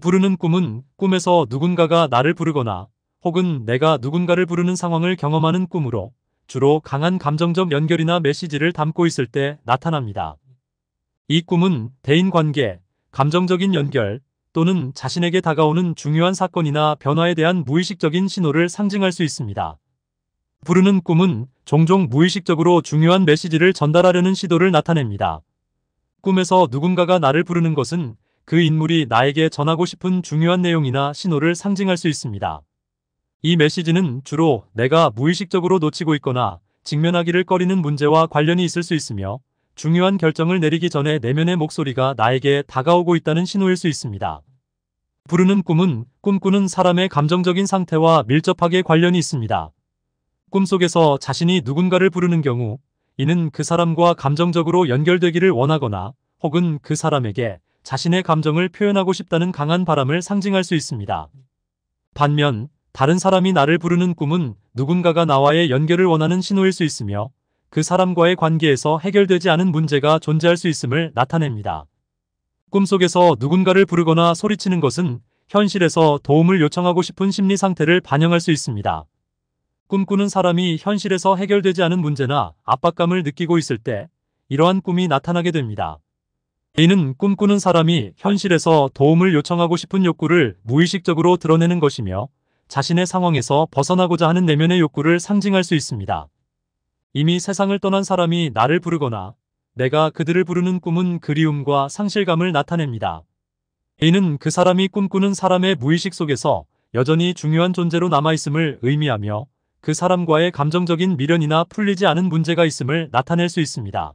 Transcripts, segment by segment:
부르는 꿈은 꿈에서 누군가가 나를 부르거나 혹은 내가 누군가를 부르는 상황을 경험하는 꿈으로 주로 강한 감정적 연결이나 메시지를 담고 있을 때 나타납니다. 이 꿈은 대인관계, 감정적인 연결 또는 자신에게 다가오는 중요한 사건이나 변화에 대한 무의식적인 신호를 상징할 수 있습니다. 부르는 꿈은 종종 무의식적으로 중요한 메시지를 전달하려는 시도를 나타냅니다. 꿈에서 누군가가 나를 부르는 것은 그 인물이 나에게 전하고 싶은 중요한 내용이나 신호를 상징할 수 있습니다. 이 메시지는 주로 내가 무의식적으로 놓치고 있거나 직면하기를 꺼리는 문제와 관련이 있을 수 있으며 중요한 결정을 내리기 전에 내면의 목소리가 나에게 다가오고 있다는 신호일 수 있습니다. 부르는 꿈은 꿈꾸는 사람의 감정적인 상태와 밀접하게 관련이 있습니다. 꿈속에서 자신이 누군가를 부르는 경우 이는 그 사람과 감정적으로 연결되기를 원하거나 혹은 그 사람에게 자신의 감정을 표현하고 싶다는 강한 바람을 상징할 수 있습니다. 반면 다른 사람이 나를 부르는 꿈은 누군가가 나와의 연결을 원하는 신호일 수 있으며 그 사람과의 관계에서 해결되지 않은 문제가 존재할 수 있음을 나타냅니다. 꿈속에서 누군가를 부르거나 소리치는 것은 현실에서 도움을 요청하고 싶은 심리 상태를 반영할 수 있습니다. 꿈꾸는 사람이 현실에서 해결되지 않은 문제나 압박감을 느끼고 있을 때 이러한 꿈이 나타나게 됩니다. 이는 꿈꾸는 사람이 현실에서 도움을 요청하고 싶은 욕구를 무의식적으로 드러내는 것이며 자신의 상황에서 벗어나고자 하는 내면의 욕구를 상징할 수 있습니다. 이미 세상을 떠난 사람이 나를 부르거나 내가 그들을 부르는 꿈은 그리움과 상실감을 나타냅니다. 이는 그 사람이 꿈꾸는 사람의 무의식 속에서 여전히 중요한 존재로 남아있음을 의미하며 그 사람과의 감정적인 미련이나 풀리지 않은 문제가 있음을 나타낼 수 있습니다.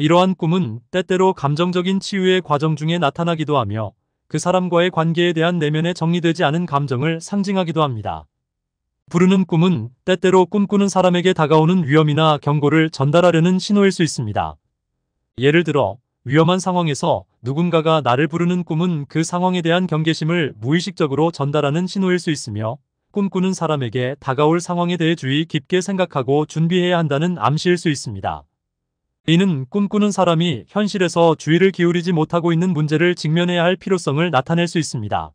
이러한 꿈은 때때로 감정적인 치유의 과정 중에 나타나기도 하며 그 사람과의 관계에 대한 내면에 정리되지 않은 감정을 상징하기도 합니다. 부르는 꿈은 때때로 꿈꾸는 사람에게 다가오는 위험이나 경고를 전달하려는 신호일 수 있습니다. 예를 들어 위험한 상황에서 누군가가 나를 부르는 꿈은 그 상황에 대한 경계심을 무의식적으로 전달하는 신호일 수 있으며 꿈꾸는 사람에게 다가올 상황에 대해 주의 깊게 생각하고 준비해야 한다는 암시일 수 있습니다. 이는 꿈꾸는 사람이 현실에서 주의를 기울이지 못하고 있는 문제를 직면해야 할 필요성을 나타낼 수 있습니다.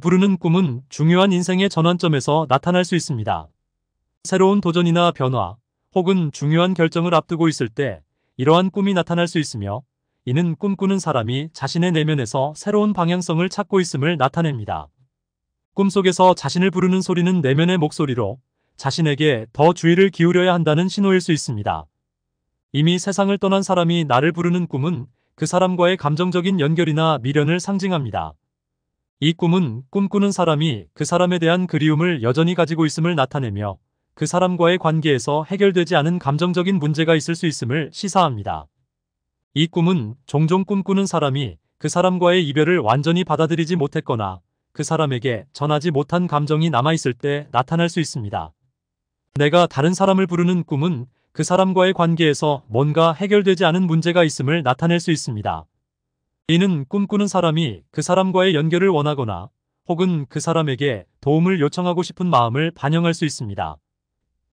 부르는 꿈은 중요한 인생의 전환점에서 나타날 수 있습니다. 새로운 도전이나 변화 혹은 중요한 결정을 앞두고 있을 때 이러한 꿈이 나타날 수 있으며 이는 꿈꾸는 사람이 자신의 내면에서 새로운 방향성을 찾고 있음을 나타냅니다. 꿈속에서 자신을 부르는 소리는 내면의 목소리로 자신에게 더 주의를 기울여야 한다는 신호일 수 있습니다. 이미 세상을 떠난 사람이 나를 부르는 꿈은 그 사람과의 감정적인 연결이나 미련을 상징합니다. 이 꿈은 꿈꾸는 사람이 그 사람에 대한 그리움을 여전히 가지고 있음을 나타내며 그 사람과의 관계에서 해결되지 않은 감정적인 문제가 있을 수 있음을 시사합니다. 이 꿈은 종종 꿈꾸는 사람이 그 사람과의 이별을 완전히 받아들이지 못했거나 그 사람에게 전하지 못한 감정이 남아있을 때 나타날 수 있습니다. 내가 다른 사람을 부르는 꿈은 그 사람과의 관계에서 뭔가 해결되지 않은 문제가 있음을 나타낼 수 있습니다. 이는 꿈꾸는 사람이 그 사람과의 연결을 원하거나 혹은 그 사람에게 도움을 요청하고 싶은 마음을 반영할 수 있습니다.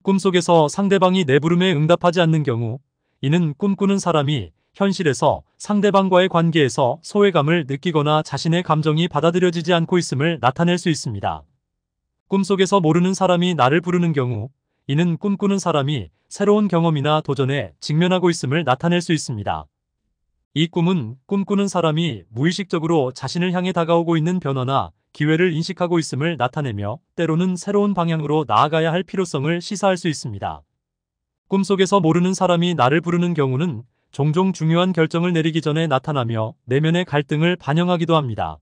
꿈속에서 상대방이 내 부름에 응답하지 않는 경우 이는 꿈꾸는 사람이 현실에서 상대방과의 관계에서 소외감을 느끼거나 자신의 감정이 받아들여지지 않고 있음을 나타낼 수 있습니다. 꿈속에서 모르는 사람이 나를 부르는 경우 이는 꿈꾸는 사람이 새로운 경험이나 도전에 직면하고 있음을 나타낼 수 있습니다. 이 꿈은 꿈꾸는 사람이 무의식적으로 자신을 향해 다가오고 있는 변화나 기회를 인식하고 있음을 나타내며 때로는 새로운 방향으로 나아가야 할 필요성을 시사할 수 있습니다. 꿈속에서 모르는 사람이 나를 부르는 경우는 종종 중요한 결정을 내리기 전에 나타나며 내면의 갈등을 반영하기도 합니다.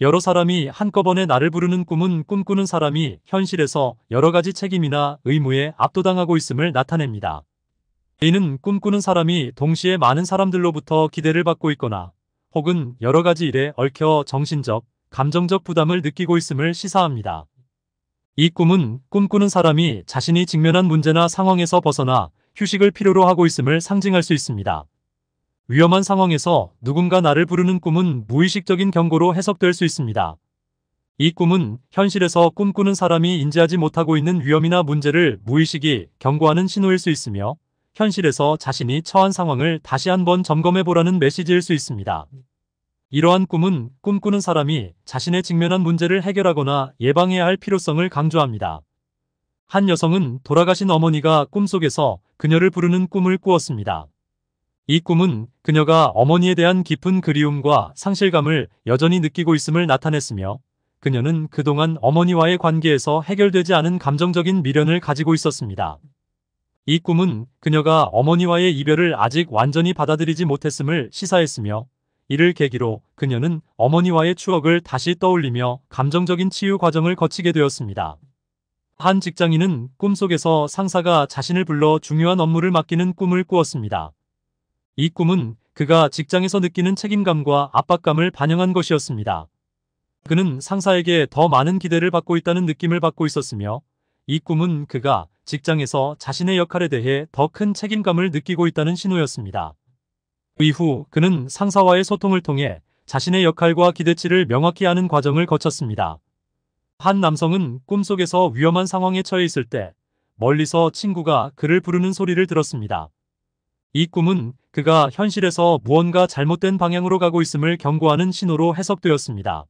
여러 사람이 한꺼번에 나를 부르는 꿈은 꿈꾸는 사람이 현실에서 여러 가지 책임이나 의무에 압도당하고 있음을 나타냅니다. a 는 꿈꾸는 사람이 동시에 많은 사람들로부터 기대를 받고 있거나 혹은 여러 가지 일에 얽혀 정신적, 감정적 부담을 느끼고 있음을 시사합니다. 이 꿈은 꿈꾸는 사람이 자신이 직면한 문제나 상황에서 벗어나 휴식을 필요로 하고 있음을 상징할 수 있습니다. 위험한 상황에서 누군가 나를 부르는 꿈은 무의식적인 경고로 해석될 수 있습니다. 이 꿈은 현실에서 꿈꾸는 사람이 인지하지 못하고 있는 위험이나 문제를 무의식이 경고하는 신호일 수 있으며 현실에서 자신이 처한 상황을 다시 한번 점검해보라는 메시지일 수 있습니다. 이러한 꿈은 꿈꾸는 사람이 자신의 직면한 문제를 해결하거나 예방해야 할 필요성을 강조합니다. 한 여성은 돌아가신 어머니가 꿈속에서 그녀를 부르는 꿈을 꾸었습니다. 이 꿈은 그녀가 어머니에 대한 깊은 그리움과 상실감을 여전히 느끼고 있음을 나타냈으며 그녀는 그동안 어머니와의 관계에서 해결되지 않은 감정적인 미련을 가지고 있었습니다. 이 꿈은 그녀가 어머니와의 이별을 아직 완전히 받아들이지 못했음을 시사했으며 이를 계기로 그녀는 어머니와의 추억을 다시 떠올리며 감정적인 치유 과정을 거치게 되었습니다. 한 직장인은 꿈속에서 상사가 자신을 불러 중요한 업무를 맡기는 꿈을 꾸었습니다. 이 꿈은 그가 직장에서 느끼는 책임감과 압박감을 반영한 것이었습니다. 그는 상사에게 더 많은 기대를 받고 있다는 느낌을 받고 있었으며 이 꿈은 그가 직장에서 자신의 역할에 대해 더 큰 책임감을 느끼고 있다는 신호였습니다. 그 이후 그는 상사와의 소통을 통해 자신의 역할과 기대치를 명확히 하는 과정을 거쳤습니다. 한 남성은 꿈속에서 위험한 상황에 처해 있을 때 멀리서 친구가 그를 부르는 소리를 들었습니다. 이 꿈은 그가 현실에서 무언가 잘못된 방향으로 가고 있음을 경고하는 신호로 해석되었습니다.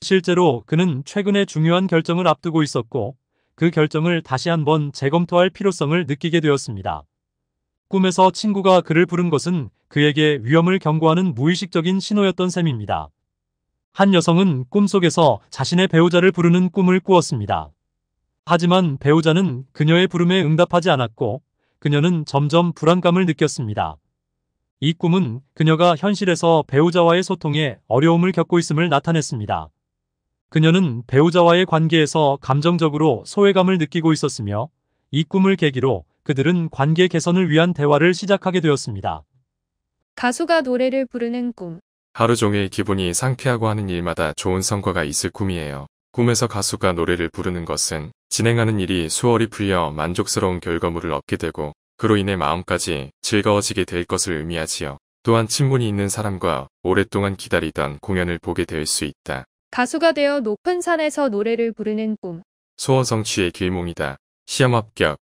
실제로 그는 최근에 중요한 결정을 앞두고 있었고 그 결정을 다시 한번 재검토할 필요성을 느끼게 되었습니다. 꿈에서 친구가 그를 부른 것은 그에게 위험을 경고하는 무의식적인 신호였던 셈입니다. 한 여성은 꿈속에서 자신의 배우자를 부르는 꿈을 꾸었습니다. 하지만 배우자는 그녀의 부름에 응답하지 않았고 그녀는 점점 불안감을 느꼈습니다. 이 꿈은 그녀가 현실에서 배우자와의 소통에 어려움을 겪고 있음을 나타냈습니다. 그녀는 배우자와의 관계에서 감정적으로 소외감을 느끼고 있었으며 이 꿈을 계기로 그들은 관계 개선을 위한 대화를 시작하게 되었습니다. 가수가 노래를 부르는 꿈. 하루 종일 기분이 상쾌하고 하는 일마다 좋은 성과가 있을 꿈이에요. 꿈에서 가수가 노래를 부르는 것은 진행하는 일이 수월히 풀려 만족스러운 결과물을 얻게 되고 그로 인해 마음까지 즐거워지게 될 것을 의미하지요. 또한 친분이 있는 사람과 오랫동안 기다리던 공연을 보게 될 수 있다. 가수가 되어 높은 산에서 노래를 부르는 꿈. 소원 성취의 길몽이다. 시험 합격,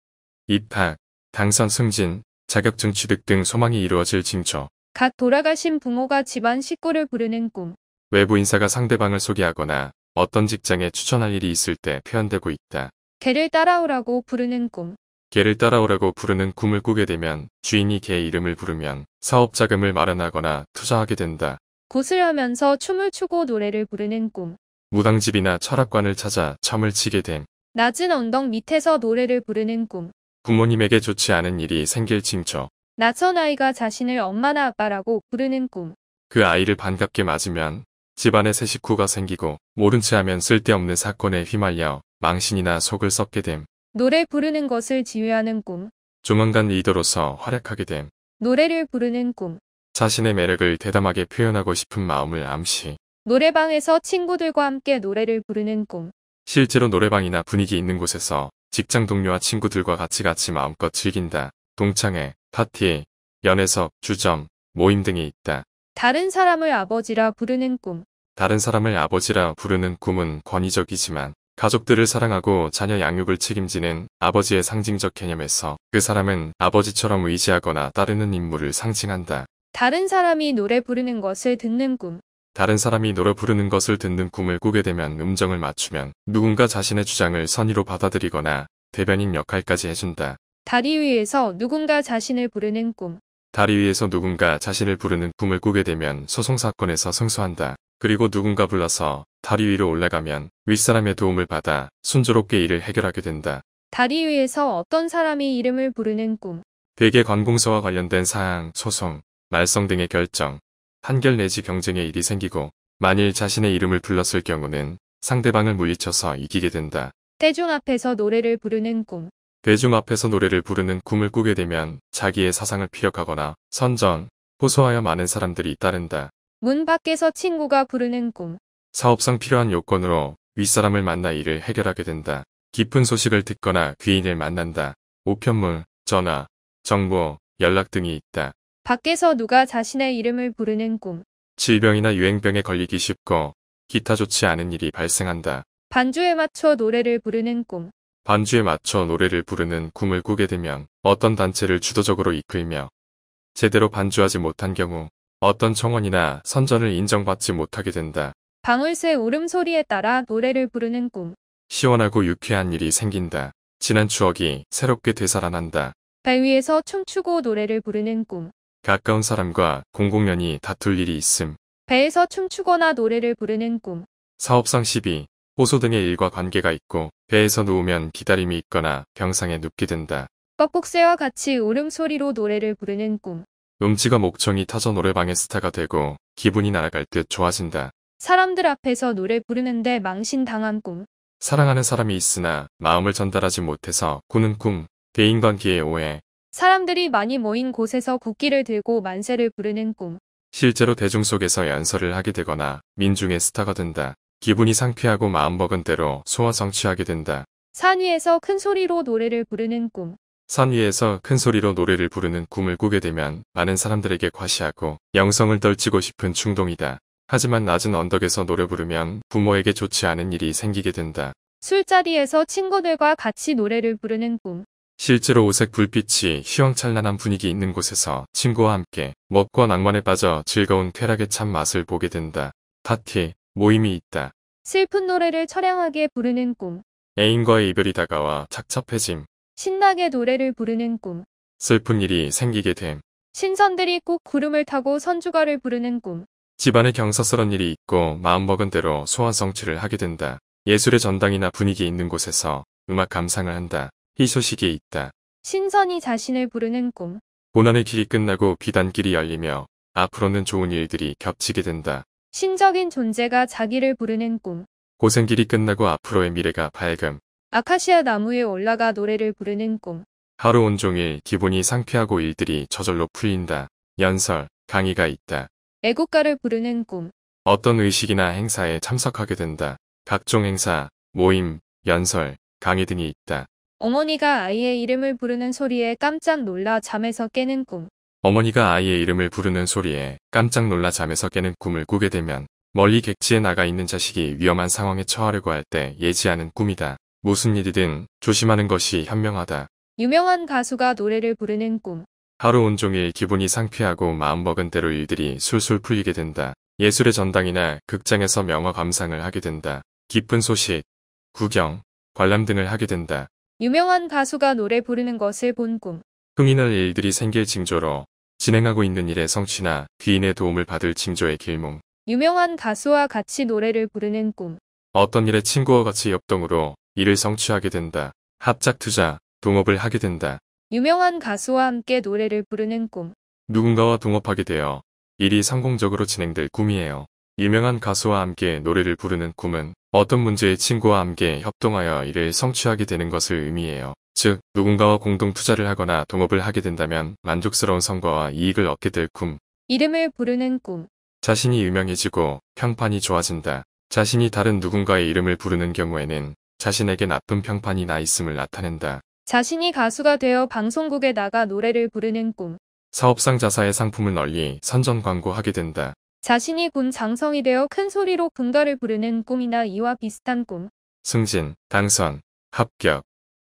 입학, 당선 승진, 자격증 취득 등 소망이 이루어질 징조. 각 돌아가신 부모가 집안 식구를 부르는 꿈. 외부 인사가 상대방을 소개하거나 어떤 직장에 추천할 일이 있을 때 표현되고 있다. 개를 따라오라고 부르는 꿈. 개를 따라오라고 부르는 꿈을 꾸게 되면 주인이 개 이름을 부르면 사업 자금을 마련하거나 투자하게 된다. 고슬하면서 춤을 추고 노래를 부르는 꿈. 무당집이나 철학관을 찾아 점을 치게 됨. 낮은 언덕 밑에서 노래를 부르는 꿈. 부모님에게 좋지 않은 일이 생길 징조. 낯선 아이가 자신을 엄마나 아빠라고 부르는 꿈. 그 아이를 반갑게 맞으면 집안에 새 식구가 생기고 모른 체하면 쓸데없는 사건에 휘말려 망신이나 속을 썩게 됨, 노래 부르는 것을 지휘하는 꿈, 조만간 리더로서 활약하게 됨, 노래를 부르는 꿈, 자신의 매력을 대담하게 표현하고 싶은 마음을 암시, 노래방에서 친구들과 함께 노래를 부르는 꿈, 실제로 노래방이나 분위기 있는 곳에서 직장 동료와 친구들과 같이 같이 마음껏 즐긴다, 동창회, 파티, 연회석, 주점, 모임 등이 있다. 다른 사람을 아버지라 부르는 꿈, 다른 사람을 아버지라 부르는 꿈은 권위적이지만 가족들을 사랑하고 자녀 양육을 책임지는 아버지의 상징적 개념에서 그 사람은 아버지처럼 의지하거나 따르는 인물을 상징한다. 다른 사람이 노래 부르는 것을 듣는 꿈. 다른 사람이 노래 부르는 것을 듣는 꿈을 꾸게 되면 음정을 맞추면 누군가 자신의 주장을 선의로 받아들이거나 대변인 역할까지 해준다. 다리 위에서 누군가 자신을 부르는 꿈. 다리 위에서 누군가 자신을 부르는 꿈을 꾸게 되면 소송사건에서 승소한다. 그리고 누군가 불러서 다리 위로 올라가면 윗사람의 도움을 받아 순조롭게 일을 해결하게 된다. 다리 위에서 어떤 사람이 이름을 부르는 꿈. 대개 관공서와 관련된 사항, 소송, 말썽 등의 결정, 판결 내지 경쟁의 일이 생기고 만일 자신의 이름을 불렀을 경우는 상대방을 물리쳐서 이기게 된다. 대중 앞에서 노래를 부르는 꿈. 대중 앞에서 노래를 부르는 꿈을 꾸게 되면 자기의 사상을 피력하거나 선전, 호소하여 많은 사람들이 따른다. 문 밖에서 친구가 부르는 꿈. 사업상 필요한 요건으로 윗사람을 만나 일을 해결하게 된다. 깊은 소식을 듣거나 귀인을 만난다. 우편물, 전화, 정보, 연락 등이 있다. 밖에서 누가 자신의 이름을 부르는 꿈. 질병이나 유행병에 걸리기 쉽고 기타 좋지 않은 일이 발생한다. 반주에 맞춰 노래를 부르는 꿈. 반주에 맞춰 노래를 부르는 꿈을 꾸게 되면 어떤 단체를 주도적으로 이끌며 제대로 반주하지 못한 경우 어떤 청원이나 선전을 인정받지 못하게 된다. 방울새 울음소리에 따라 노래를 부르는 꿈. 시원하고 유쾌한 일이 생긴다. 지난 추억이 새롭게 되살아난다. 배 위에서 춤추고 노래를 부르는 꿈. 가까운 사람과 공공연히 다툴 일이 있음. 배에서 춤추거나 노래를 부르는 꿈. 사업상 시비, 호소 등의 일과 관계가 있고 배에서 누우면 기다림이 있거나 병상에 눕게 된다. 꺽꺽새와 같이 울음소리로 노래를 부르는 꿈. 음치가 목청이 타서 노래방의 스타가 되고 기분이 날아갈 듯 좋아진다. 사람들 앞에서 노래 부르는데 망신당한 꿈. 사랑하는 사람이 있으나 마음을 전달하지 못해서 꾸는 꿈, 대인관계의 오해. 사람들이 많이 모인 곳에서 국기를 들고 만세를 부르는 꿈. 실제로 대중 속에서 연설을 하게 되거나 민중의 스타가 된다. 기분이 상쾌하고 마음먹은 대로 소화 성취하게 된다. 산 위에서 큰 소리로 노래를 부르는 꿈. 산 위에서 큰 소리로 노래를 부르는 꿈을 꾸게 되면 많은 사람들에게 과시하고 영성을 떨치고 싶은 충동이다. 하지만 낮은 언덕에서 노래 부르면 부모에게 좋지 않은 일이 생기게 된다. 술자리에서 친구들과 같이 노래를 부르는 꿈. 실제로 오색 불빛이 휘황찬란한 분위기 있는 곳에서 친구와 함께 먹과 낭만에 빠져 즐거운 쾌락의 참맛을 보게 된다. 파티, 모임이 있다. 슬픈 노래를 처량하게 부르는 꿈. 애인과의 이별이 다가와 착잡해짐. 신나게 노래를 부르는 꿈. 슬픈 일이 생기게 됨. 신선들이 꼭 구름을 타고 선주가를 부르는 꿈. 집안에 경사스런 일이 있고 마음먹은 대로 소환 성취를 하게 된다. 예술의 전당이나 분위기 있는 곳에서 음악 감상을 한다. 희소식이 있다. 신선이 자신을 부르는 꿈. 고난의 길이 끝나고 비단길이 열리며 앞으로는 좋은 일들이 겹치게 된다. 신적인 존재가 자기를 부르는 꿈. 고생길이 끝나고 앞으로의 미래가 밝음. 아카시아 나무에 올라가 노래를 부르는 꿈. 하루 온종일 기분이 상쾌하고 일들이 저절로 풀린다. 연설, 강의가 있다. 애국가를 부르는 꿈. 어떤 의식이나 행사에 참석하게 된다. 각종 행사, 모임, 연설, 강의 등이 있다. 어머니가 아이의 이름을 부르는 소리에 깜짝 놀라 잠에서 깨는 꿈. 어머니가 아이의 이름을 부르는 소리에 깜짝 놀라 잠에서 깨는 꿈을 꾸게 되면 멀리 객지에 나가 있는 자식이 위험한 상황에 처하려고 할 때 예지하는 꿈이다. 무슨 일이든 조심하는 것이 현명하다. 유명한 가수가 노래를 부르는 꿈. 하루 온종일 기분이 상쾌하고 마음먹은 대로 일들이 술술 풀리게 된다. 예술의 전당이나 극장에서 명화 감상을 하게 된다. 기쁜 소식, 구경, 관람 등을 하게 된다. 유명한 가수가 노래 부르는 것을 본 꿈. 흥인날 일들이 생길 징조로 진행하고 있는 일의 성취나 귀인의 도움을 받을 징조의 길몽. 유명한 가수와 같이 노래를 부르는 꿈. 어떤 일의 친구와 같이 협동으로 이를 성취하게 된다. 합작 투자, 동업을 하게 된다. 유명한 가수와 함께 노래를 부르는 꿈. 누군가와 동업하게 되어 일이 성공적으로 진행될 꿈이에요. 유명한 가수와 함께 노래를 부르는 꿈은 어떤 문제의 친구와 함께 협동하여 일을 성취하게 되는 것을 의미해요. 즉, 누군가와 공동 투자를 하거나 동업을 하게 된다면 만족스러운 성과와 이익을 얻게 될 꿈. 이름을 부르는 꿈. 자신이 유명해지고 평판이 좋아진다. 자신이 다른 누군가의 이름을 부르는 경우에는 자신에게 나쁜 평판이 나 있음을 나타낸다. 자신이 가수가 되어 방송국에 나가 노래를 부르는 꿈. 사업상 자사의 상품을 널리 선전 광고하게 된다. 자신이 군 장성이 되어 큰 소리로 군가를 부르는 꿈이나 이와 비슷한 꿈. 승진, 당선, 합격,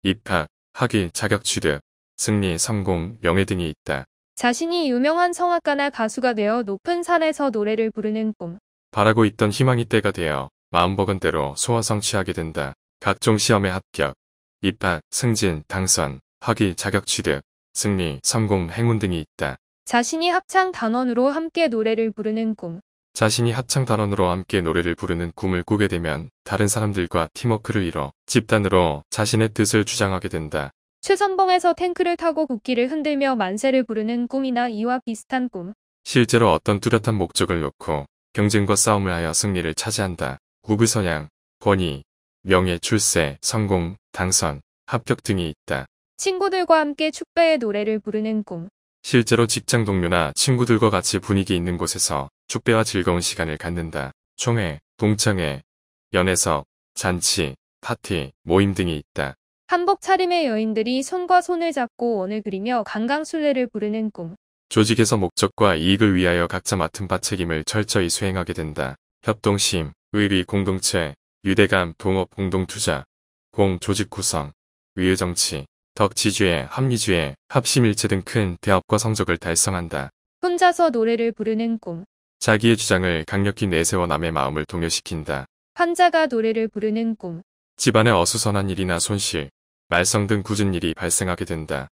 입학, 학위, 자격 취득, 승리, 성공, 명예 등이 있다. 자신이 유명한 성악가나 가수가 되어 높은 산에서 노래를 부르는 꿈. 바라고 있던 희망이 때가 되어 마음먹은 대로 소화 성취하게 된다. 각종 시험에 합격, 입학, 승진, 당선, 학위 자격 취득, 승리, 성공, 행운 등이 있다. 자신이 합창 단원으로 함께 노래를 부르는 꿈. 자신이 합창 단원으로 함께 노래를 부르는 꿈을 꾸게 되면 다른 사람들과 팀워크를 이뤄 집단으로 자신의 뜻을 주장하게 된다. 최선봉에서 탱크를 타고 국기를 흔들며 만세를 부르는 꿈이나 이와 비슷한 꿈. 실제로 어떤 뚜렷한 목적을 놓고 경쟁과 싸움을 하여 승리를 차지한다. 구부선양 권위, 명예 출세, 성공, 당선, 합격 등이 있다. 친구들과 함께 축배의 노래를 부르는 꿈. 실제로 직장 동료나 친구들과 같이 분위기 있는 곳에서 축배와 즐거운 시간을 갖는다. 총회, 동창회, 연회석, 잔치, 파티, 모임 등이 있다. 한복 차림의 여인들이 손과 손을 잡고 원을 그리며 강강술래를 부르는 꿈. 조직에서 목적과 이익을 위하여 각자 맡은 바 책임을 철저히 수행하게 된다. 협동심, 의리 공동체, 유대감, 동업, 공동투자, 공, 조직 구성, 위의정치, 덕지주의, 합리주의, 합심일체 등 큰 대업과 성적을 달성한다. 혼자서 노래를 부르는 꿈. 자기의 주장을 강력히 내세워 남의 마음을 동요시킨다. 환자가 노래를 부르는 꿈. 집안의 어수선한 일이나 손실, 말썽 등 굳은 일이 발생하게 된다.